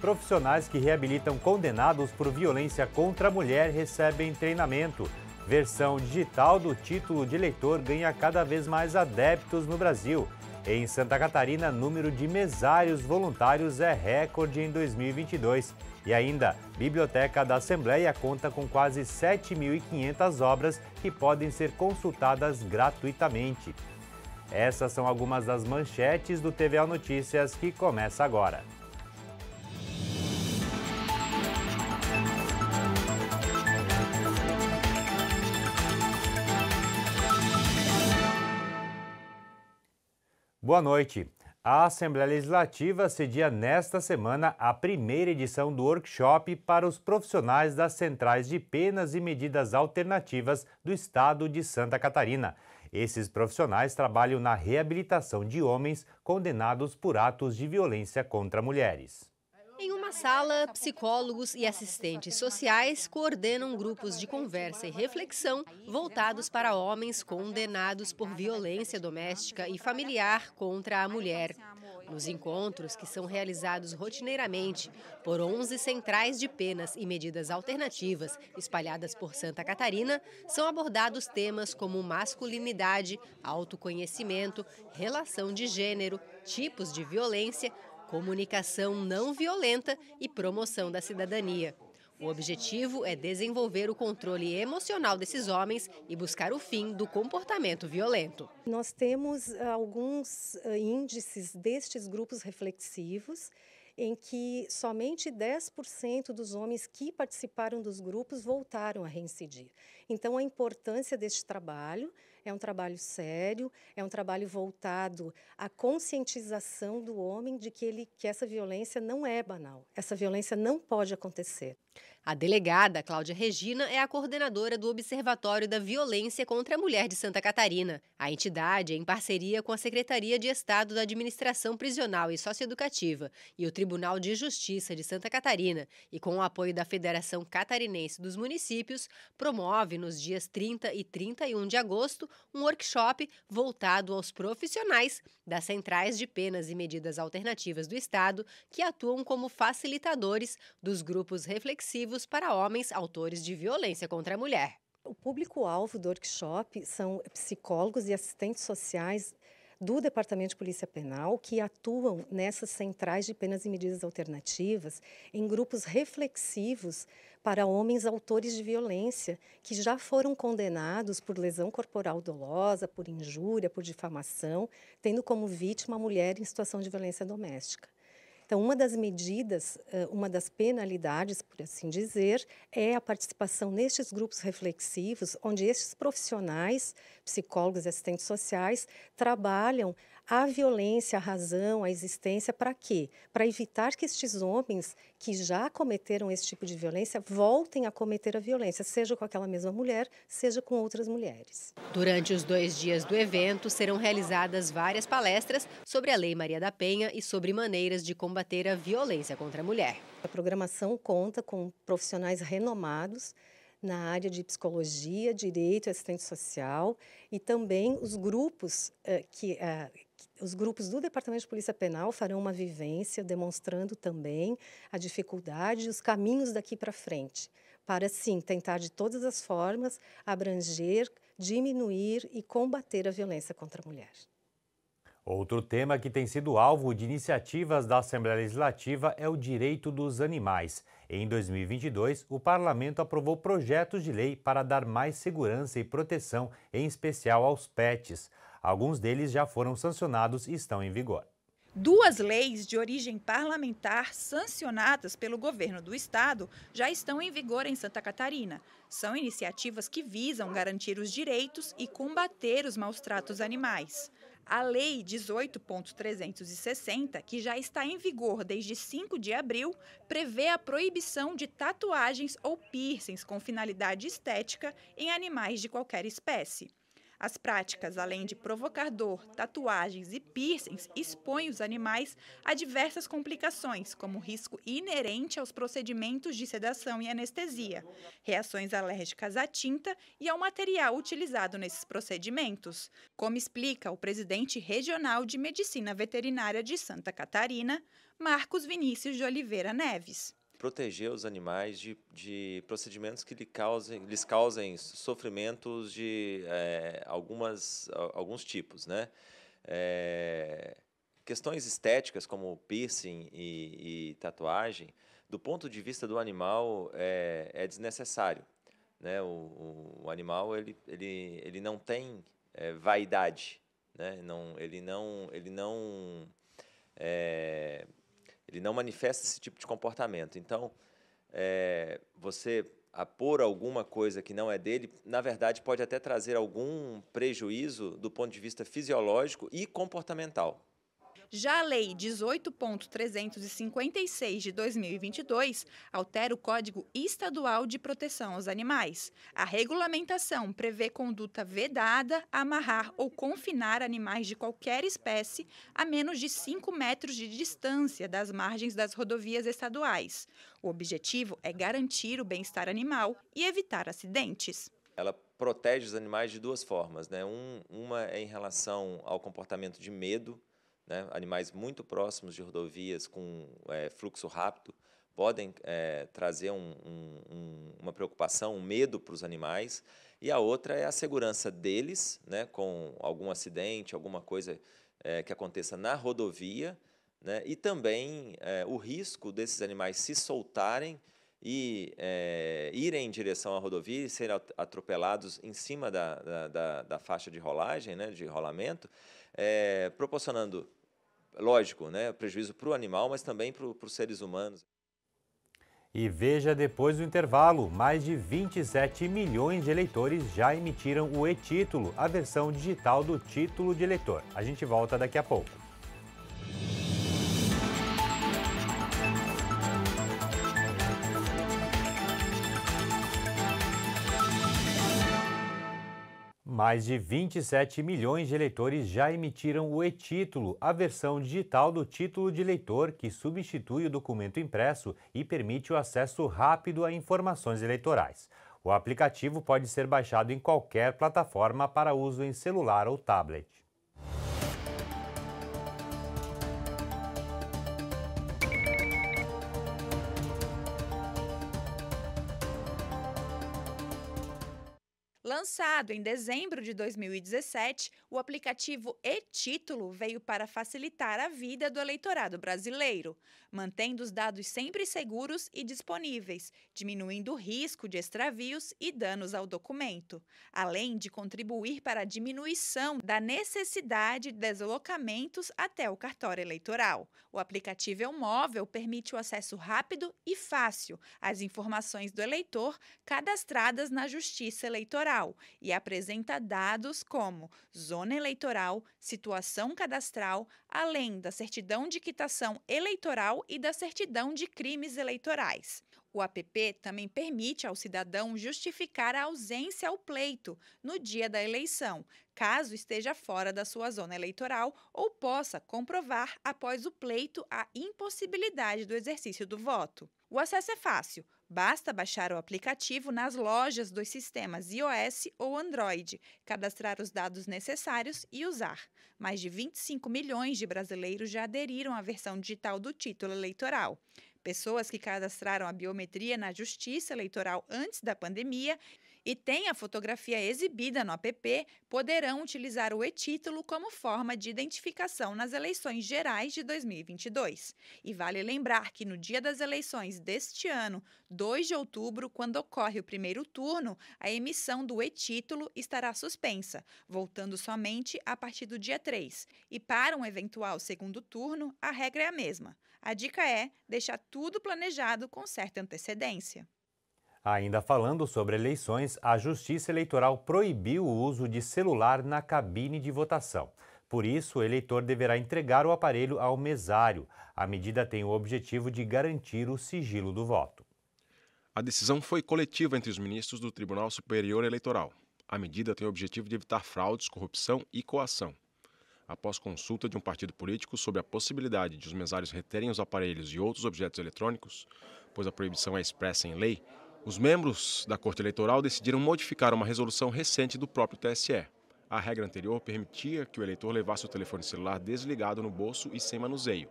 Profissionais que reabilitam condenados por violência contra a mulher recebem treinamento. Versão digital do título de eleitor ganha cada vez mais adeptos no Brasil. Em Santa Catarina, número de mesários voluntários é recorde em 2022. E ainda, Biblioteca da Assembleia conta com quase 7.500 obras que podem ser consultadas gratuitamente. Essas são algumas das manchetes do TVA Notícias que começa agora. Boa noite. A Assembleia Legislativa cedia nesta semana a primeira edição do workshop para os profissionais das centrais de penas e medidas alternativas do estado de Santa Catarina. Esses profissionais trabalham na reabilitação de homens condenados por atos de violência contra mulheres. Em uma sala, psicólogos e assistentes sociais coordenam grupos de conversa e reflexão voltados para homens condenados por violência doméstica e familiar contra a mulher. Nos encontros, que são realizados rotineiramente por 11 centrais de penas e medidas alternativas espalhadas por Santa Catarina, são abordados temas como masculinidade, autoconhecimento, relação de gênero, tipos de violência, comunicação não violenta e promoção da cidadania. O objetivo é desenvolver o controle emocional desses homens e buscar o fim do comportamento violento. Nós temos ah, alguns ah, índices destes grupos reflexivos em que somente 10% dos homens que participaram dos grupos voltaram a reincidir. Então, a importância deste trabalho é um trabalho sério, é um trabalho voltado à conscientização do homem de que, ele, que essa violência não é banal, essa violência não pode acontecer. A delegada Cláudia Regina é a coordenadora do Observatório da Violência contra a Mulher de Santa Catarina. A entidade é em parceria com a Secretaria de Estado da Administração Prisional e Socioeducativa e o Tribunal de Justiça de Santa Catarina, e com o apoio da Federação Catarinense dos Municípios, promove nos dias 30 e 31 de agosto um workshop voltado aos profissionais das centrais de penas e medidas alternativas do Estado que atuam como facilitadores dos grupos reflexivos para homens autores de violência contra a mulher. O público-alvo do workshop são psicólogos e assistentes sociais do Departamento de Polícia Penal que atuam nessas centrais de penas e medidas alternativas em grupos reflexivos para homens autores de violência que já foram condenados por lesão corporal dolosa, por injúria, por difamação, tendo como vítima a mulher em situação de violência doméstica. Então, uma das medidas, eh, uma das penalidades, por assim dizer, é a participação nestes grupos reflexivos, onde estes profissionais, psicólogos e assistentes sociais, trabalham a violência, a razão, a existência, para quê? Para evitar que estes homens que já cometeram esse tipo de violência voltem a cometer a violência, seja com aquela mesma mulher, seja com outras mulheres. Durante os dois dias do evento, serão realizadas várias palestras sobre a Lei Maria da Penha e sobre maneiras de combater a violência contra a mulher. A programação conta com profissionais renomados na área de psicologia, direito e assistente social e também os grupos uh, que, uh, os grupos do Departamento de Polícia Penal farão uma vivência demonstrando também a dificuldade e os caminhos daqui para frente, para sim tentar de todas as formas abranger, diminuir e combater a violência contra a mulher. Outro tema que tem sido alvo de iniciativas da Assembleia Legislativa é o direito dos animais. Em 2022, o parlamento aprovou projetos de lei para dar mais segurança e proteção, em especial aos pets. Alguns deles já foram sancionados e estão em vigor. Duas leis de origem parlamentar sancionadas pelo governo do estado já estão em vigor em Santa Catarina. São iniciativas que visam garantir os direitos e combater os maus tratos animais. A Lei 18.360, que já está em vigor desde 5 de abril, prevê a proibição de tatuagens ou piercings com finalidade estética em animais de qualquer espécie. As práticas, além de provocar dor, tatuagens e piercings, expõem os animais a diversas complicações, como risco inerente aos procedimentos de sedação e anestesia, reações alérgicas à tinta e ao material utilizado nesses procedimentos, como explica o presidente regional de Medicina Veterinária de Santa Catarina, Marcos Vinícius de Oliveira Neves proteger os animais de, de procedimentos que lhe causem, lhes causem sofrimentos de é, algumas, alguns tipos, né? É, questões estéticas como piercing e, e, tatuagem, do ponto de vista do animal, é, é desnecessário. Né? O, o, animal ele, ele, ele não tem é, vaidade, né? não, ele não, ele não é, ele não manifesta esse tipo de comportamento. Então, é, você apor alguma coisa que não é dele, na verdade, pode até trazer algum prejuízo do ponto de vista fisiológico e comportamental. Já a Lei 18.356 de 2022 altera o Código Estadual de Proteção aos Animais. A regulamentação prevê conduta vedada amarrar ou confinar animais de qualquer espécie a menos de 5 metros de distância das margens das rodovias estaduais. O objetivo é garantir o bem-estar animal e evitar acidentes. Ela protege os animais de duas formas. Né? Um, uma é em relação ao comportamento de medo, né? Animais muito próximos de rodovias com é, fluxo rápido podem é, trazer um, um, uma preocupação, um medo para os animais. E a outra é a segurança deles, né? Com algum acidente, alguma coisa é, que aconteça na rodovia, né? E também é, o risco desses animais se soltarem e é, irem em direção à rodovia e serem atropelados em cima da, da, da, da faixa de rolagem, né, de rolamento, é, proporcionando lógico, né, prejuízo para o animal, mas também para os seres humanos. E veja depois do intervalo, mais de 27 milhões de eleitores já emitiram o e-título, a versão digital do título de eleitor. A gente volta daqui a pouco. Mais de 27 milhões de eleitores já emitiram o e-título, a versão digital do título de eleitor que substitui o documento impresso e permite o acesso rápido a informações eleitorais. O aplicativo pode ser baixado em qualquer plataforma para uso em celular ou tablet. Lançado em dezembro de 2017, o aplicativo e-Título veio para facilitar a vida do eleitorado brasileiro mantendo os dados sempre seguros e disponíveis, diminuindo o risco de extravios e danos ao documento, além de contribuir para a diminuição da necessidade de deslocamentos até o cartório eleitoral. O aplicativo móvel permite o acesso rápido e fácil às informações do eleitor cadastradas na Justiça Eleitoral e apresenta dados como zona eleitoral, situação cadastral, além da certidão de quitação eleitoral e da certidão de crimes eleitorais. O app também permite ao cidadão justificar a ausência ao pleito no dia da eleição, caso esteja fora da sua zona eleitoral ou possa comprovar após o pleito a impossibilidade do exercício do voto. O acesso é fácil. Basta baixar o aplicativo nas lojas dos sistemas iOS ou Android, cadastrar os dados necessários e usar. Mais de 25 milhões de brasileiros já aderiram à versão digital do título eleitoral. Pessoas que cadastraram a biometria na Justiça Eleitoral antes da pandemia e tem a fotografia exibida no app poderão utilizar o e-título como forma de identificação nas eleições gerais de 2022. E vale lembrar que no dia das eleições deste ano, 2 de outubro, quando ocorre o primeiro turno, a emissão do e-título estará suspensa, voltando somente a partir do dia 3. E para um eventual segundo turno, a regra é a mesma. A dica é deixar tudo planejado com certa antecedência. Ainda falando sobre eleições, a Justiça Eleitoral proibiu o uso de celular na cabine de votação. Por isso, o eleitor deverá entregar o aparelho ao mesário. A medida tem o objetivo de garantir o sigilo do voto. A decisão foi coletiva entre os ministros do Tribunal Superior Eleitoral. A medida tem o objetivo de evitar fraudes, corrupção e coação. Após consulta de um partido político sobre a possibilidade de os mesários reterem os aparelhos e outros objetos eletrônicos, pois a proibição é expressa em lei, os membros da Corte Eleitoral decidiram modificar uma resolução recente do próprio TSE. A regra anterior permitia que o eleitor levasse o telefone celular desligado no bolso e sem manuseio.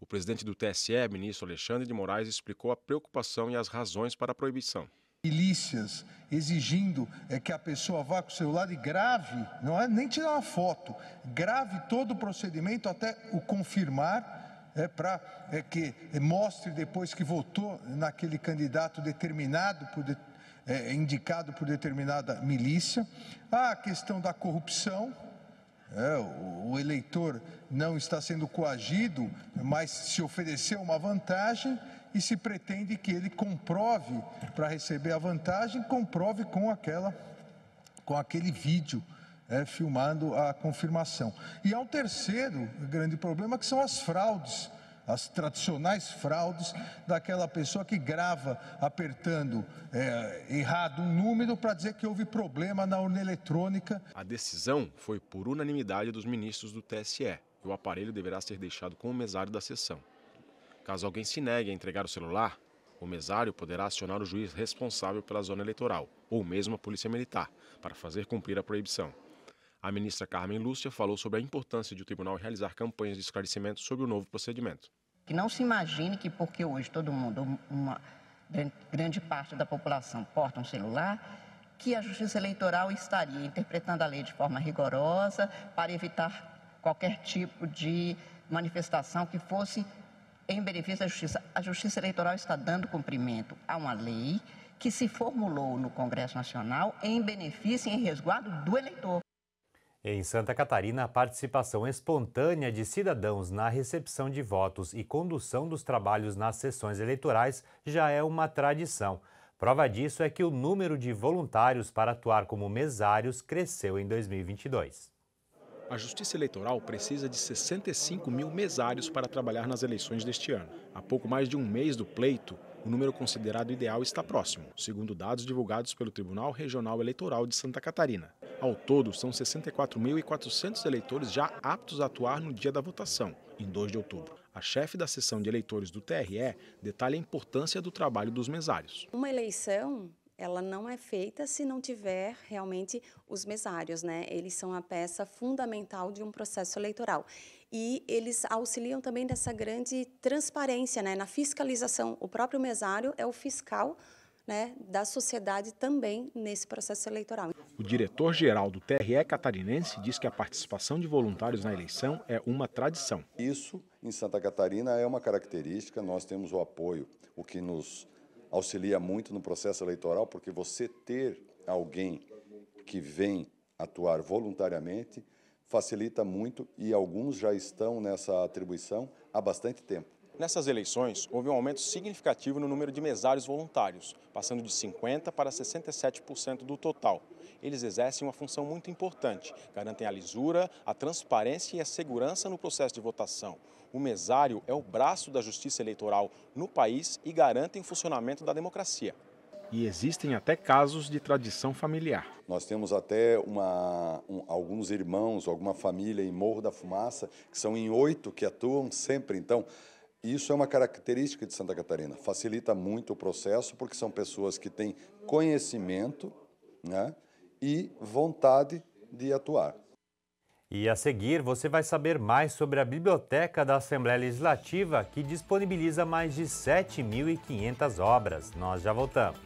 O presidente do TSE, ministro Alexandre de Moraes, explicou a preocupação e as razões para a proibição milícias exigindo é, que a pessoa vá com o celular e grave, não é nem tirar uma foto, grave todo o procedimento até o confirmar é para é que mostre depois que votou naquele candidato determinado por de, é, indicado por determinada milícia. Há a questão da corrupção. É, o, o eleitor não está sendo coagido, mas se ofereceu uma vantagem e se pretende que ele comprove para receber a vantagem, comprove com aquela com aquele vídeo é, filmando a confirmação. E há um terceiro grande problema que são as fraudes as tradicionais fraudes daquela pessoa que grava apertando é, errado um número para dizer que houve problema na urna eletrônica. A decisão foi por unanimidade dos ministros do TSE e o aparelho deverá ser deixado com o mesário da sessão. Caso alguém se negue a entregar o celular, o mesário poderá acionar o juiz responsável pela zona eleitoral ou mesmo a polícia militar para fazer cumprir a proibição a ministra Carmen Lúcia falou sobre a importância de o tribunal realizar campanhas de esclarecimento sobre o novo procedimento. Que não se imagine que porque hoje todo mundo, uma grande parte da população porta um celular, que a Justiça Eleitoral estaria interpretando a lei de forma rigorosa para evitar qualquer tipo de manifestação que fosse em benefício da Justiça. A Justiça Eleitoral está dando cumprimento a uma lei que se formulou no Congresso Nacional em benefício e em resguardo do eleitor. Em Santa Catarina, a participação espontânea de cidadãos na recepção de votos e condução dos trabalhos nas sessões eleitorais já é uma tradição. Prova disso é que o número de voluntários para atuar como mesários cresceu em 2022. A Justiça Eleitoral precisa de 65 mil mesários para trabalhar nas eleições deste ano. Há pouco mais de um mês do pleito, o número considerado ideal está próximo, segundo dados divulgados pelo Tribunal Regional Eleitoral de Santa Catarina. Ao todo, são 64.400 eleitores já aptos a atuar no dia da votação, em 2 de outubro. A chefe da seção de eleitores do TRE detalha a importância do trabalho dos mesários. Uma eleição ela não é feita se não tiver realmente os mesários, né? Eles são a peça fundamental de um processo eleitoral. E eles auxiliam também dessa grande transparência, né? Na fiscalização, o próprio mesário é o fiscal né, da sociedade também nesse processo eleitoral. O diretor-geral do TRE catarinense diz que a participação de voluntários na eleição é uma tradição. Isso, em Santa Catarina, é uma característica, nós temos o apoio, o que nos auxilia muito no processo eleitoral, porque você ter alguém que vem atuar voluntariamente facilita muito e alguns já estão nessa atribuição há bastante tempo. Nessas eleições, houve um aumento significativo no número de mesários voluntários, passando de 50% para 67% do total. Eles exercem uma função muito importante, garantem a lisura, a transparência e a segurança no processo de votação. O mesário é o braço da justiça eleitoral no país e garantem o funcionamento da democracia e existem até casos de tradição familiar. Nós temos até uma, um, alguns irmãos, alguma família em Morro da Fumaça, que são em oito que atuam sempre. Então, isso é uma característica de Santa Catarina, facilita muito o processo, porque são pessoas que têm conhecimento né, e vontade de atuar. E a seguir, você vai saber mais sobre a Biblioteca da Assembleia Legislativa, que disponibiliza mais de 7.500 obras. Nós já voltamos.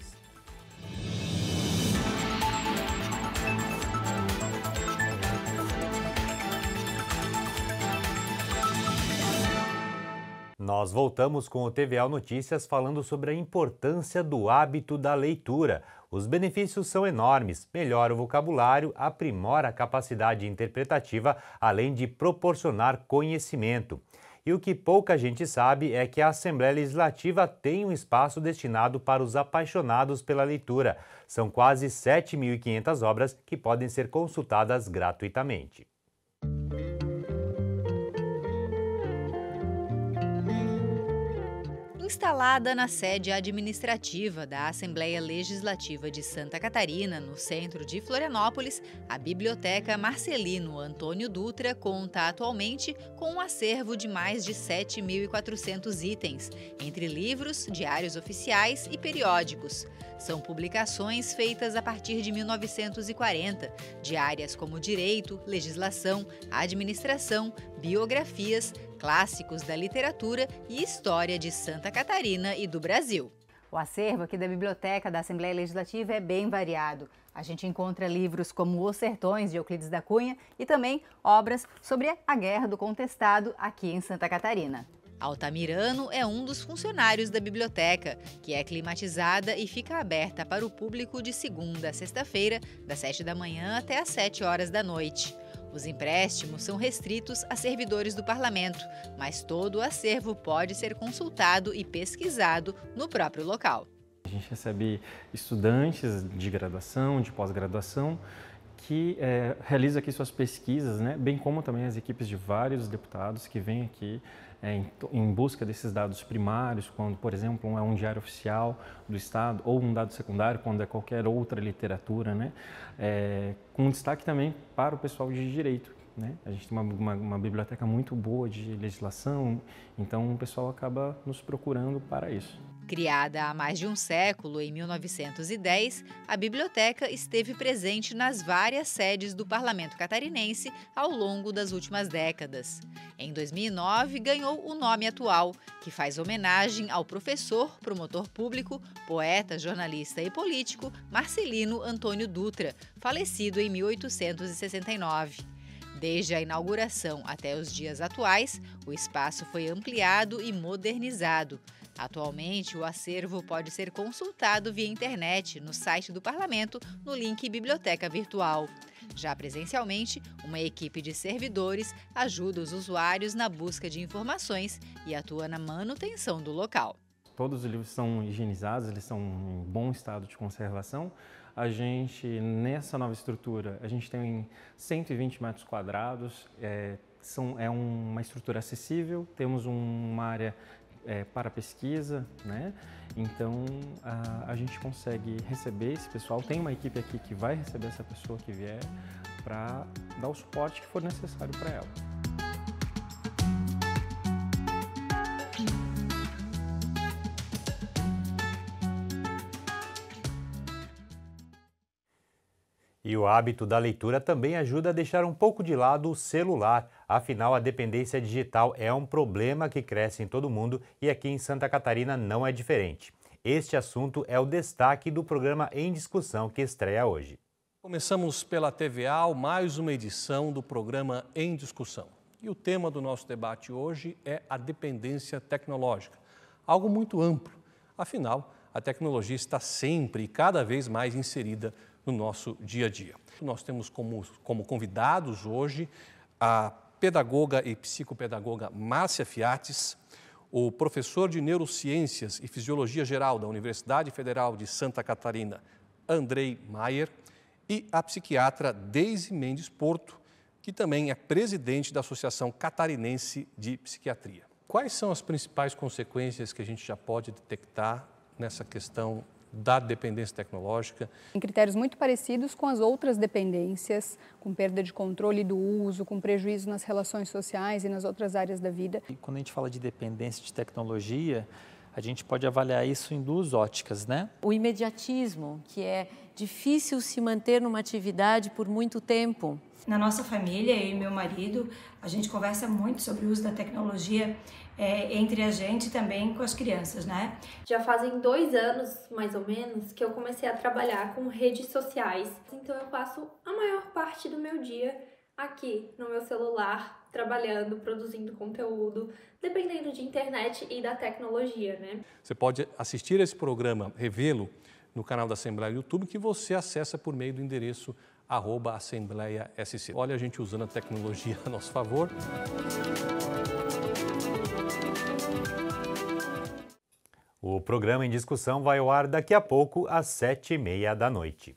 Nós voltamos com o TVA Notícias falando sobre a importância do hábito da leitura. Os benefícios são enormes: melhora o vocabulário, aprimora a capacidade interpretativa, além de proporcionar conhecimento. E o que pouca gente sabe é que a Assembleia Legislativa tem um espaço destinado para os apaixonados pela leitura. São quase 7.500 obras que podem ser consultadas gratuitamente. instalada na sede administrativa da Assembleia Legislativa de Santa Catarina, no centro de Florianópolis, a Biblioteca Marcelino Antônio Dutra conta atualmente com um acervo de mais de 7.400 itens, entre livros, diários oficiais e periódicos. São publicações feitas a partir de 1940, de áreas como direito, legislação, administração, biografias, clássicos da literatura e história de Santa Catarina e do Brasil. O acervo aqui da Biblioteca da Assembleia Legislativa é bem variado. A gente encontra livros como Os Sertões, de Euclides da Cunha, e também obras sobre a Guerra do Contestado aqui em Santa Catarina. Altamirano é um dos funcionários da biblioteca, que é climatizada e fica aberta para o público de segunda a sexta-feira, das 7 da manhã até as 7 horas da noite. Os empréstimos são restritos a servidores do parlamento, mas todo o acervo pode ser consultado e pesquisado no próprio local. A gente recebe estudantes de graduação, de pós-graduação, que é, realiza aqui suas pesquisas, né? bem como também as equipes de vários deputados que vêm aqui é, em, em, busca desses dados primários, quando, por exemplo, um é um diário oficial do Estado ou um dado secundário, quando é qualquer outra literatura, né? É, com destaque também para o pessoal de direito, né? A gente tem uma, uma, uma, biblioteca muito boa de legislação, então o pessoal acaba nos procurando para isso. Criada há mais de um século, em 1910, a biblioteca esteve presente nas várias sedes do parlamento catarinense ao longo das últimas décadas. Em 2009, ganhou o nome atual, que faz homenagem ao professor, promotor público, poeta, jornalista e político Marcelino Antônio Dutra, falecido em 1869. Desde a inauguração até os dias atuais, o espaço foi ampliado e modernizado. Atualmente, o acervo pode ser consultado via internet no site do Parlamento, no link Biblioteca Virtual. Já presencialmente, uma equipe de servidores ajuda os usuários na busca de informações e atua na manutenção do local. Todos os livros são higienizados, eles são em bom estado de conservação a gente, nessa nova estrutura, a gente tem 120 metros quadrados, é, são, é uma estrutura acessível, temos uma área é, para pesquisa, né? Então a, a, gente consegue receber esse pessoal. Tem uma equipe aqui que vai receber essa pessoa que vier para dar o suporte que for necessário para ela. o hábito da leitura também ajuda a deixar um pouco de lado o celular. Afinal, a dependência digital é um problema que cresce em todo mundo e aqui em Santa Catarina não é diferente. Este assunto é o destaque do programa Em Discussão que estreia hoje. Começamos pela TVA, mais uma edição do programa Em Discussão. E o tema do nosso debate hoje é a dependência tecnológica, algo muito amplo. Afinal, a tecnologia está sempre e cada vez mais inserida no nosso dia a dia. Nós temos como, como convidados hoje a pedagoga e psicopedagoga Márcia Fiates, o professor de Neurociências e Fisiologia Geral da Universidade Federal de Santa Catarina, Andrei Maier, e a psiquiatra Deise Mendes Porto, que também é presidente da Associação Catarinense de Psiquiatria. Quais são as principais consequências que a gente já pode detectar nessa questão da dependência tecnológica. Em critérios muito parecidos com as outras dependências, com perda de controle do uso, com prejuízo nas relações sociais e nas outras áreas da vida. E quando a gente fala de dependência de tecnologia, a gente pode avaliar isso em duas óticas, né? O imediatismo, que é difícil se manter numa atividade por muito tempo. Na nossa família, eu e meu marido, a gente conversa muito sobre o uso da tecnologia é, entre a gente também com as crianças, né? Já fazem dois anos, mais ou menos, que eu comecei a trabalhar com redes sociais. Então eu passo a maior parte do meu dia aqui no meu celular, trabalhando, produzindo conteúdo, dependendo de internet e da tecnologia, né? Você pode assistir esse programa, revê-lo no canal da Assembleia YouTube, que você acessa por meio do endereço arroba Assembleia SC. Olha a gente usando a tecnologia a nosso favor. O programa em discussão vai ao ar daqui a pouco, às sete e meia da noite.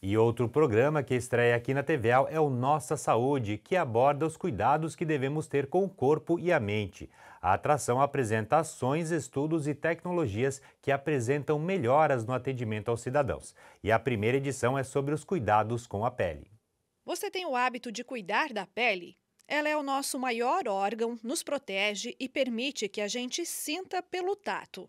E outro programa que estreia aqui na TVAL é o Nossa Saúde, que aborda os cuidados que devemos ter com o corpo e a mente. A atração apresenta ações, estudos e tecnologias que apresentam melhoras no atendimento aos cidadãos. E a primeira edição é sobre os cuidados com a pele. Você tem o hábito de cuidar da pele? Ela é o nosso maior órgão, nos protege e permite que a gente sinta pelo tato.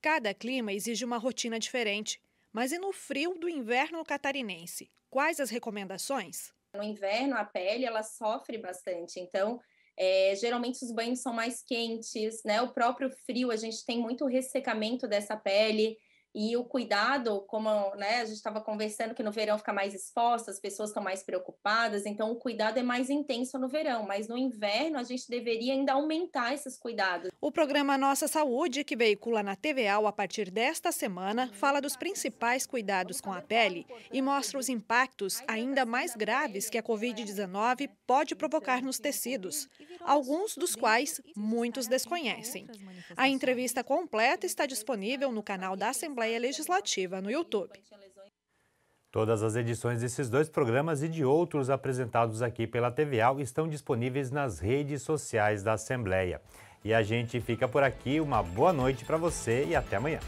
Cada clima exige uma rotina diferente. Mas e no frio do inverno catarinense? Quais as recomendações? No inverno, a pele ela sofre bastante, então é, geralmente os banhos são mais quentes, né? O próprio frio, a gente tem muito ressecamento dessa pele. E o cuidado, como né, a gente estava conversando, que no verão fica mais exposta, as pessoas estão mais preocupadas, então o cuidado é mais intenso no verão, mas no inverno a gente deveria ainda aumentar esses cuidados. O programa Nossa Saúde, que veicula na TVAL a partir desta semana, fala dos principais cuidados com a pele e mostra os impactos ainda assim, mais graves que a Covid-19 pode provocar nos né? tecidos, alguns dos quais muitos né? desconhecem. A entrevista completa está disponível no canal da Assembleia Assembleia Legislativa no YouTube. Todas as edições desses dois programas e de outros apresentados aqui pela TVAL estão disponíveis nas redes sociais da Assembleia. E a gente fica por aqui. Uma boa noite para você e até amanhã.